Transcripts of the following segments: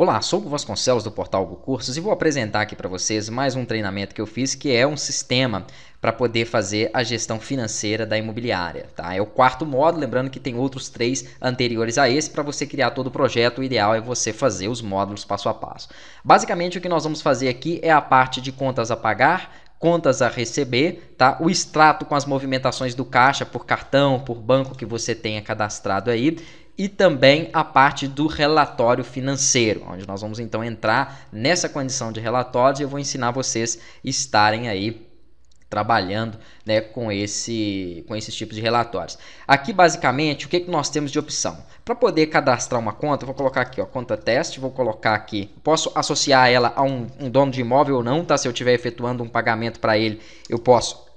Olá, sou o Vasconcelos do portal Hugo Cursos e vou apresentar aqui para vocês mais um treinamento que eu fiz que é um sistema para poder fazer a gestão financeira da imobiliária. Tá? É o quarto módulo, lembrando que tem outros três anteriores a esse para você criar todo o projeto. O ideal é você fazer os módulos passo a passo. Basicamente, o que nós vamos fazer aqui é a parte de contas a pagar, contas a receber, tá? O extrato com as movimentações do caixa por cartão, por banco que você tenha cadastrado aí e também a parte do relatório financeiro, onde nós vamos então entrar nessa condição de relatórios e eu vou ensinar vocês estarem aí trabalhando né, com, esse, com esses tipos de relatórios. Aqui, basicamente, o que, é que nós temos de opção? Para poder cadastrar uma conta, vou colocar aqui, ó, conta teste, vou colocar aqui, posso associar ela a um, um dono de imóvel ou não, tá? Se eu estiver efetuando um pagamento para ele, eu posso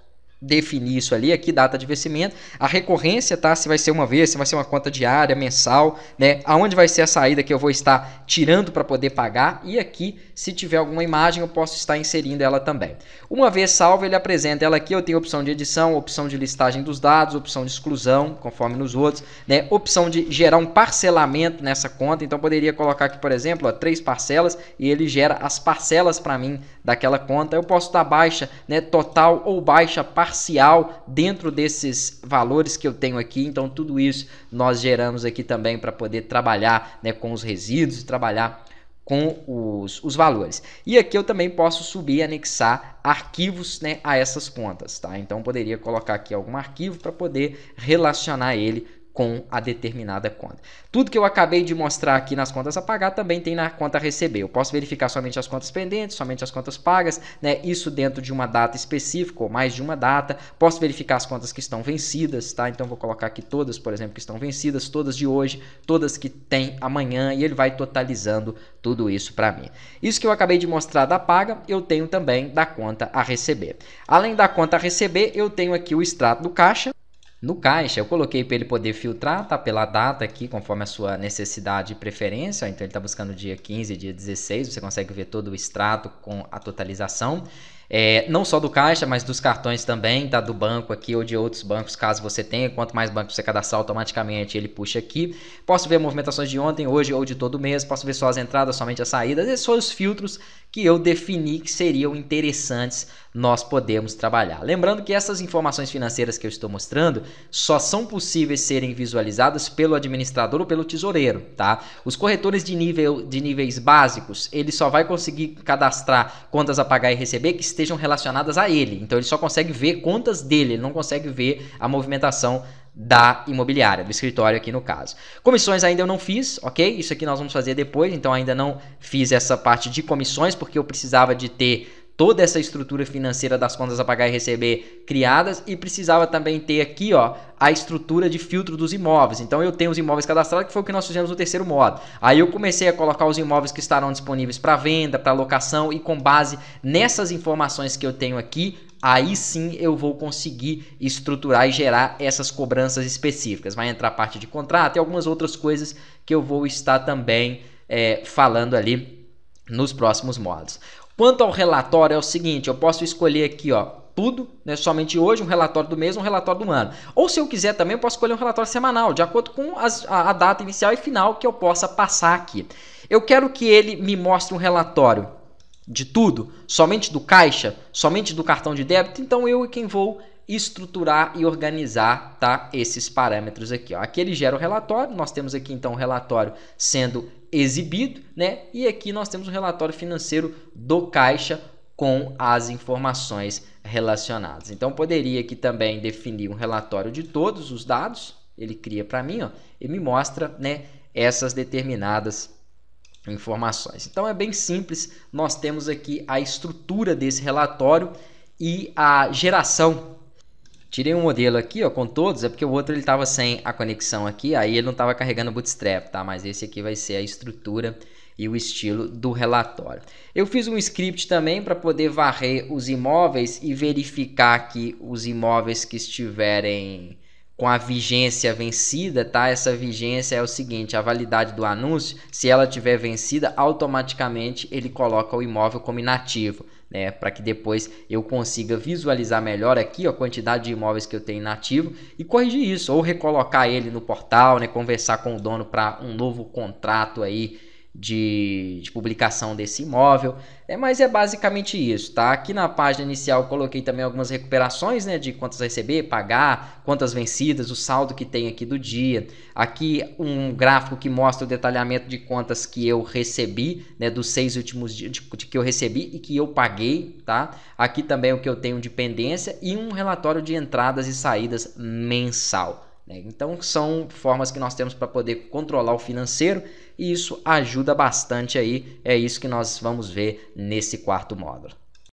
definir isso ali, aqui data de vencimento, a recorrência, tá? Se vai ser uma vez, se vai ser uma conta diária, mensal, né? Aonde vai ser a saída que eu vou estar tirando para poder pagar e aqui, se tiver alguma imagem, eu posso estar inserindo ela também. Uma vez salvo, ele apresenta ela aqui, eu tenho opção de edição, opção de listagem dos dados, opção de exclusão, conforme nos outros, né? Opção de gerar um parcelamento nessa conta, então poderia colocar aqui, por exemplo, ó, três parcelas e ele gera as parcelas para mim daquela conta. Eu posso dar baixa, né, total ou baixa parcial parcial dentro desses valores que eu tenho aqui. Então, tudo isso nós geramos aqui também para poder trabalhar né, com os resíduos, e trabalhar com os, os valores. E aqui eu também posso subir e anexar arquivos né, a essas contas. Tá? Então, poderia colocar aqui algum arquivo para poder relacionar ele com a determinada conta. Tudo que eu acabei de mostrar aqui nas contas a pagar também tem na conta a receber. Eu posso verificar somente as contas pendentes, somente as contas pagas, né? Isso dentro de uma data específica ou mais de uma data. Posso verificar as contas que estão vencidas, tá? Então vou colocar aqui todas, por exemplo, que estão vencidas, todas de hoje, todas que tem amanhã e ele vai totalizando tudo isso para mim. Isso que eu acabei de mostrar da paga, eu tenho também da conta a receber. Além da conta a receber, eu tenho aqui o extrato do caixa no caixa, eu coloquei para ele poder filtrar, tá? Pela data aqui, conforme a sua necessidade e preferência. Então, ele está buscando dia 15, dia 16. Você consegue ver todo o extrato com a totalização é, não só do caixa, mas dos cartões também, tá? Do banco aqui ou de outros bancos, caso você tenha. Quanto mais banco você cadastrar, automaticamente ele puxa aqui. Posso ver movimentações de ontem, hoje ou de todo mês. Posso ver só as entradas, somente as saídas. Esses foram os filtros que eu defini que seriam interessantes nós podemos trabalhar. Lembrando que essas informações financeiras que eu estou mostrando só são possíveis serem visualizadas pelo administrador ou pelo tesoureiro, tá? Os corretores de nível de níveis básicos, ele só vai conseguir cadastrar contas a pagar e receber que estejam estejam relacionadas a ele. Então ele só consegue ver contas dele, ele não consegue ver a movimentação da imobiliária, do escritório aqui no caso. Comissões ainda eu não fiz, ok? Isso aqui nós vamos fazer depois, então ainda não fiz essa parte de comissões, porque eu precisava de ter toda essa estrutura financeira das contas a pagar e receber criadas e precisava também ter aqui ó, a estrutura de filtro dos imóveis. Então eu tenho os imóveis cadastrados, que foi o que nós fizemos no terceiro modo. Aí eu comecei a colocar os imóveis que estarão disponíveis para venda, para locação e com base nessas informações que eu tenho aqui, aí sim eu vou conseguir estruturar e gerar essas cobranças específicas. Vai entrar a parte de contrato e algumas outras coisas que eu vou estar também é, falando ali nos próximos modos. Quanto ao relatório, é o seguinte: eu posso escolher aqui, ó, tudo, né? Somente hoje, um relatório do mês, um relatório do ano. Ou se eu quiser também, eu posso escolher um relatório semanal, de acordo com as, a, a data inicial e final que eu possa passar aqui. Eu quero que ele me mostre um relatório de tudo, somente do caixa, somente do cartão de débito, então eu e é quem vou estruturar e organizar tá, esses parâmetros aqui. Ó. Aqui ele gera o relatório, nós temos aqui então o relatório sendo exibido, né? E aqui nós temos o um relatório financeiro do caixa com as informações relacionadas. Então poderia aqui também definir um relatório de todos os dados, ele cria para mim, ó, e me mostra, né, essas determinadas informações. Então é bem simples, nós temos aqui a estrutura desse relatório e a geração Tirei um modelo aqui, ó, com todos, é porque o outro ele estava sem a conexão aqui, aí ele não estava carregando o Bootstrap, tá? Mas esse aqui vai ser a estrutura e o estilo do relatório. Eu fiz um script também para poder varrer os imóveis e verificar que os imóveis que estiverem com a vigência vencida, tá? Essa vigência é o seguinte: a validade do anúncio, se ela tiver vencida, automaticamente ele coloca o imóvel como inativo, né? Para que depois eu consiga visualizar melhor aqui a quantidade de imóveis que eu tenho inativo e corrigir isso, ou recolocar ele no portal, né? Conversar com o dono para um novo contrato aí de, de, publicação desse imóvel. É, mas é basicamente isso, tá? Aqui na página inicial coloquei também algumas recuperações, né? De quantas receber, pagar, quantas vencidas, o saldo que tem aqui do dia. Aqui um gráfico que mostra o detalhamento de contas que eu recebi, né? Dos seis últimos dias de, de que eu recebi e que eu paguei, tá? Aqui também o que eu tenho de pendência e um relatório de entradas e saídas mensal. Né? Então são formas que nós temos para poder controlar o financeiro e isso ajuda bastante aí. É isso que nós vamos ver nesse quarto módulo.